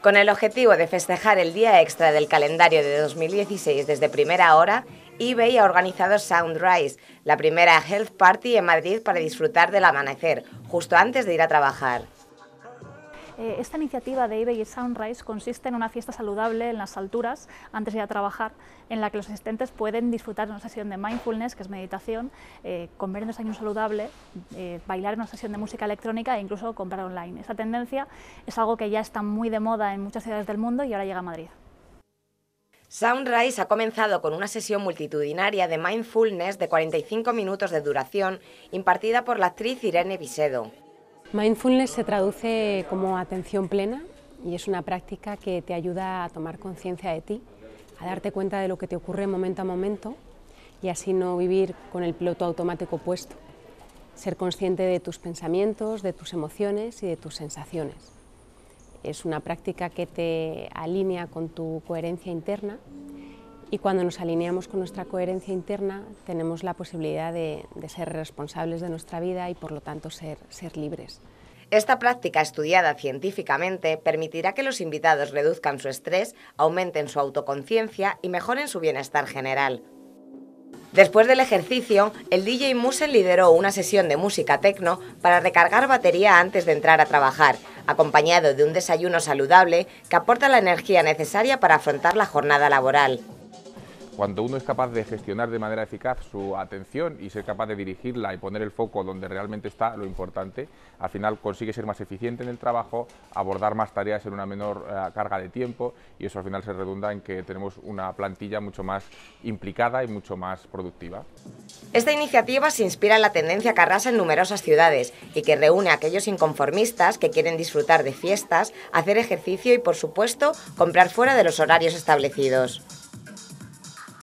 Con el objetivo de festejar el día extra del calendario de 2016 desde primera hora, eBay ha organizado Soundrise, la primera health party en Madrid para disfrutar del amanecer, justo antes de ir a trabajar. Eh, esta iniciativa de eBay Sunrise consiste en una fiesta saludable en las alturas, antes de ir a trabajar, en la que los asistentes pueden disfrutar de una sesión de mindfulness, que es meditación, eh, comer un desayuno saludable, eh, bailar en una sesión de música electrónica e incluso comprar online. Esa tendencia es algo que ya está muy de moda en muchas ciudades del mundo y ahora llega a Madrid. Soundrise ha comenzado con una sesión multitudinaria de mindfulness de 45 minutos de duración impartida por la actriz Irene Visedo. Mindfulness se traduce como atención plena y es una práctica que te ayuda a tomar conciencia de ti, a darte cuenta de lo que te ocurre momento a momento y así no vivir con el piloto automático puesto. Ser consciente de tus pensamientos, de tus emociones y de tus sensaciones. Es una práctica que te alinea con tu coherencia interna y cuando nos alineamos con nuestra coherencia interna tenemos la posibilidad de, ser responsables de nuestra vida y por lo tanto ser, ser libres. Esta práctica estudiada científicamente permitirá que los invitados reduzcan su estrés, aumenten su autoconciencia y mejoren su bienestar general. Después del ejercicio, el DJ Musen lideró una sesión de música techno para recargar batería antes de entrar a trabajar, acompañado de un desayuno saludable que aporta la energía necesaria para afrontar la jornada laboral. Cuando uno es capaz de gestionar de manera eficaz su atención y ser capaz de dirigirla y poner el foco donde realmente está lo importante, al final consigue ser más eficiente en el trabajo, abordar más tareas en una menor eh, carga de tiempo y eso al final se redunda en que tenemos una plantilla mucho más implicada y mucho más productiva. Esta iniciativa se inspira en la tendencia que arrasa en numerosas ciudades y que reúne a aquellos inconformistas que quieren disfrutar de fiestas, hacer ejercicio y, por supuesto, comprar fuera de los horarios establecidos.